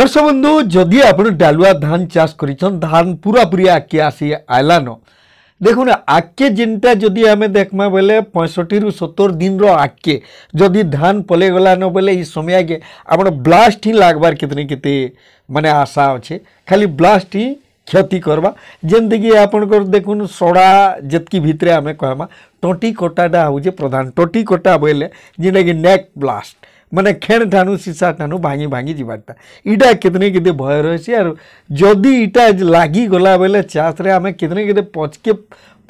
দর্শক বন্ধু যদি আপনার ডালুয়া ধান চাষ করেছেন ধান পুরাপুরি আগে আসি আইলান দেখুন আগে যেটা যদি আমি দেখমা বেলে পঁয়ষট্টি রু সত্তর দিনর আগে যদি ধান পলে গলান বেলে এই সময় আগে আপনার ব্লাস্ট হি লাগবার কেতনে কেতে মানে আশা অছে খালি ব্লাস্ট হি କ୍ଷତି କରିବା ଯେମିତିକି ଆପଣଙ୍କର ଦେଖୁନ୍ ସଡ଼ା ଯେତ୍କି ଭିତରେ ଆମେ କହମା ଟଟି କଟାଟା ହେଉଛେ ପ୍ରଧାନ ଟଟି କଟା ବୋଇଲେ ଯେନ୍ଟାକି নেক ব্লাস্ট ମାନେ ଖେଣ୍ ଠାନୁ ସିସା ଠାନୁ ଭାଙ୍ଗି ଭାଙ୍ଗି ଯିବାର୍ଟା ଇଟା କେତନେ କେତେ ଭୟ ରହିଛି ଆରୁ ଯଦି ଇଟା ଲାଗିଗଲା ବେଲେ ଚାଷ୍ରେ ଆମେ କେତନେ କେତେ ପଛକେ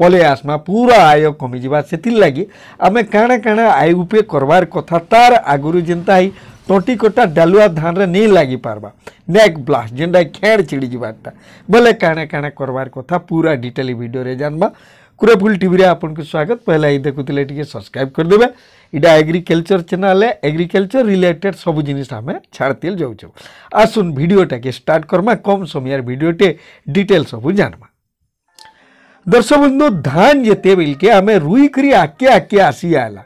ପଲେଇ ଆସ୍ମା ପୁରା ଆୟ କମିଯିବା ସେଥିର୍ଲାଗି ଆମେ କାଣା କାଣା ଆୟ ଉପେ କର୍ବାର୍ କଥା ତାର୍ ଆଗରୁ ଯେନ୍ତା ହେଇ ତଣ୍ଟିକଟା ଡାଲୁଆ ଧାନରେ ନେଇ ଲାଗିପାର୍ବା ନେକ୍ ବ୍ଲାଷ୍ଟ ଯେନ୍ଟା ଖେଣ୍ ଛିଡ଼ି ଯିବାର୍ଟା ବେଲେ କାଣା କାଣା କର୍ବାର୍ କଥା ପୁରା ଡିଟେଲ୍ ଭିଡ଼ିଓରେ ଜାନ୍ବା କୁରାଫୁଲ ଟିଭିରେ ଆପଣଙ୍କୁ ସ୍ୱାଗତ ପହିଲା ଏଇ ଦେଖୁଥିଲେ ଟିକେ ସବସ୍କ୍ରାଇବ୍ କରିଦେବେ ଏଇଟା ଏଗ୍ରିକଲଚର ଚ୍ୟାନେଲ୍ ଏଗ୍ରିକଲଚର ରିଲେଟେଡ୍ ସବୁ ଜିନିଷ ଆମେ ଛାଡ଼ତିଲ ଯାଉଛୁ ଆସୁନ୍ ଭିଡ଼ିଓଟାକେ ଷ୍ଟାର୍ଟ କର୍ମା କମ୍ ସମୟରେ ଭିଡ଼ିଓଟେ ଡିଟେଲ୍ ସବୁ ଜାନ୍ମା ଦର୍ଶକ ବନ୍ଧୁ ଧାନ ଯେତେବେଲକେ ଆମେ ରୁଇକରି ଆଗ୍କେ ଆଗ୍କେ ଆସିଆଲା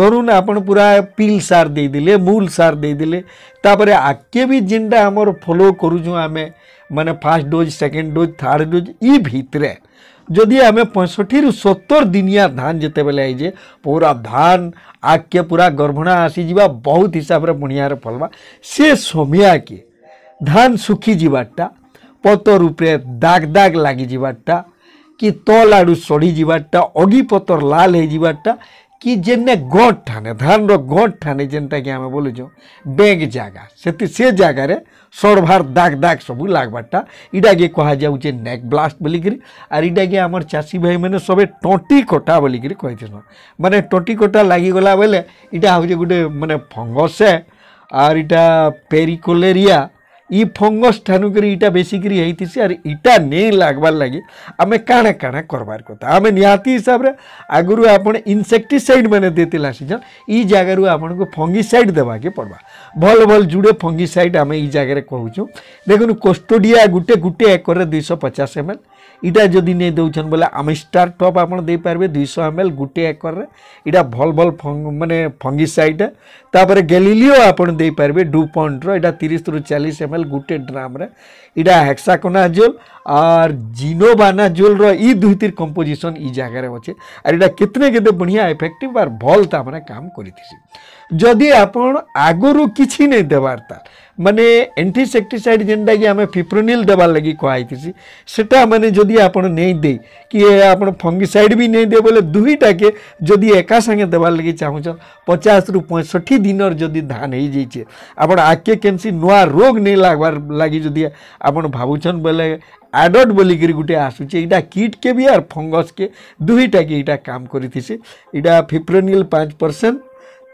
ধরুন আপনার পুরা পিল সার দিয়ে মূল সার দিয়ে তাপরে আগে বি যেটা আমার ফলো করুছু আমি মানে first dose second dose third dose ই ভিতরে जदि आम पैंसठ रु सतर दिनिया धान जितेबले आईजे पूरा धान आगे पूरा गर्भणा आसीजा बहुत हिसाब से बुणियार फलवा से समिया के धान सुखी जीवाटा पतर उपरे दाग दाग लगी जीवाटा कि तल आड़ सड़ी जीवाटा अगी पतर लाल हो କି ଯେନେ ଗଡ଼ ଠାନେ ଧାନର ଗଡ଼ ଠାନେ ଯେନ୍ଟାକି ଆମେ ବୋଲୁଛୁ ବେଙ୍ଗ ଜାଗା ସେଥି ସେ ଜାଗାରେ ସଡ଼ଭାର ଦାଗ ଦାଗ ସବୁ ଲାଗ୍ବାରଟା ଇଟାକେ କୁହାଯାଉଛେ ନେକ୍ ବ୍ଲାଷ୍ଟ ବୋଲିକିରି ଆର୍ ଇଟାକେ ଆମର ଚାଷୀ ଭାଇମାନେ ସବେ ଟଣ୍ଟି କଟା ବୋଲିକିରି କହିଥିସନ୍ ମାନେ ଟଣ୍ଟି କଟା ଲାଗିଗଲା ବେଲେ ଇଟା ହଉଛେ ଗୁଟେ ମାନେ ଫଙ୍ଗସେ ଆର୍ ଇଟା ପେରିକୋଲେରିଆ ଇ ଫଙ୍ଗସ୍ ଠାନୁ କରି ଇଟା ବେଶିକରି ହେଇଥିସି ଆର୍ ଇଟା ନେଇ ଲାଗ୍ବାର୍ ଲାଗି ଆମେ କାଣା କାଣା କରବାର୍ କଥା ଆମେ ନିହାତି ହିସାବରେ ଆଗରୁ ଆପଣ ଇନ୍ସେକ୍ଟିସାଇଡ୍ ମାନେ ଦେଇଥିଲା ସିଜନ୍ ଇ ଜାଗାରୁ ଆପଣଙ୍କୁ ଫଙ୍ଗିସାଇଡ୍ ଦେବାକେ ପଡ଼ବା ଭଲ୍ ଭଲ୍ ଯୁଡ଼େ ଫଙ୍ଗିସାଇଡ୍ ଆମେ ଇ ଜାଗାରେ କହୁଛୁ ଦେଖୁନ୍ କୋଷ୍ଟୋଡ଼ିଆ ଗୁଟେ ଗୁଟେ ଏକରରେ ଦୁଇଶହ ପଚାଶ ଏମ୍ ଏଲ୍ ଇଟା ଯଦି ନେଇ ଦେଉଛନ୍ ବୋଲେ ଆମିଷ୍ଟାର ଟପ୍ ଆପଣ ଦେଇପାରିବେ ଦୁଇଶହ ଏମ୍ ଏଲ୍ ଗୋଟିଏ ଏକରରେ ଇଟା ଭଲ ଭଲ ମାନେ ଫଙ୍ଗିସାଇଡ଼୍ ତାପରେ ଗେଲିଲିଓ ଆପଣ ଦେଇପାରିବେ ଡୁପଣ୍ଟର ଏଇଟା ତିରିଶରୁ ଚାଳିଶ ଏମ୍ ଏଲ୍ ଗୋଟିଏ ଡ୍ରାମ୍ରେ ଇଟା ହେକ୍ସାକୋନାଜୁଲ୍ ଆର୍ ଜିନୋବାନାଜୁଲ୍ର ଇ ଦୁଇଟିର କମ୍ପୋଜିସନ୍ ଇ ଜାଗାରେ ଅଛେ ଆର୍ ଇଟା କେତେ କେତେ ବଢ଼ିଆ ଇଫେକ୍ଟିଭ୍ ଆର୍ ଭଲ୍ ତାମାନେ କାମ କରିଥିସି ଯଦି ଆପଣ ଆଗରୁ କିଛି ନେଇ ଦେବାର୍ ତାର ମାନେ ଏଣ୍ଟିସେକ୍ଟିସାଇଡ୍ ଯେନ୍ଟାକି ଆମେ ଫିପ୍ରୋନିଲ୍ ଦେବାର୍ ଲାଗି କୁହାହେଇଥିସି ସେଟା ମାନେ ଯଦି ଆପଣ ନେଇଦେଇ କି ଆପଣ ଫଙ୍ଗିସାଇଡ୍ ବି ନେଇଦେ ବୋଲେ ଦୁଇଟାକେ ଯଦି ଏକା ସାଙ୍ଗେ ଦେବାର୍ ଲାଗି ଚାହୁଁଛନ୍ ପଚାଶରୁ ପଞ୍ଚଷଠି ଦିନର ଯଦି ଧାନ ହେଇଯାଇଛେ ଆପଣ ଆଗ୍କେ କେମିତି ନୂଆ ରୋଗ ନେଇ ଲାଗ୍ବାର୍ ଲାଗି ଯଦି ଆପଣ ଭାବୁଛନ୍ ବୋଲେ ଆଡଟ୍ ବୋଲିକିରି ଗୋଟେ ଆସୁଛେ ଏଇଟା କିଟ୍କେ ବି ଆର୍ ଫଙ୍ଗସ୍କେ ଦୁଇଟାକେ ଏଇଟା କାମ କରିଥିସି ଏଇଟା ଫିପ୍ରୋନିଲ୍ ପାଞ୍ଚ ପରସେଣ୍ଟ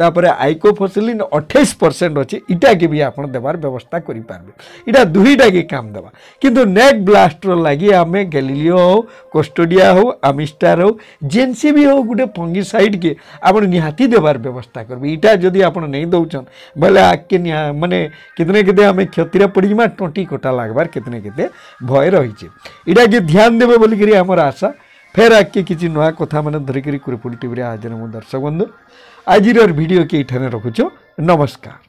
ତାପରେ ଆଇକୋଫୋସିଲିନ୍ ଅଠେଇଶ ପରସେଣ୍ଟ ଅଛି ଇଟାକି ବି ଆପଣ ଦେବାର ବ୍ୟବସ୍ଥା କରିପାରିବେ ଇଟା ଦୁଇଟାକି କାମ ଦେବା କିନ୍ତୁ ନେକ୍ ବ୍ଲାଷ୍ଟର ଲାଗି ଆମେ ଗ୍ୟାଲିଲିଓ ହଉ କୋଷ୍ଟୋଡ଼ିଆ ହଉ ଆମିଷ୍ଟାର ହଉ ଜେନ୍ସି ବି ହଉ ଗୋଟେ ଫଙ୍ଗିସାଇଡ଼୍କେ ଆପଣ ନିହାତି ଦେବାର ବ୍ୟବସ୍ଥା କରିବେ ଇଟା ଯଦି ଆପଣ ନେଇ ଦେଉଛନ୍ ବୋଲେ ଆଗ୍କେ ମାନେ କେତେନେ କେତେ ଆମେ କ୍ଷତିରେ ପଡ଼ିଯିମା ଟଣ୍ଟି କଟା ଲାଗ୍ବାର କେତେନେ କେତେ ଭୟ ରହିଛେ ଇଟାକେ ଧ୍ୟାନ ଦେବେ ବୋଲିକିରି ଆମର ଆଶା फेर अक्कि किचिनवा कथा माने धरिगिरी कुरे पुल टिभरे आजनर म दर्शक बन्द आजिरर भिडियो के ठाने राखुचो नमस्कार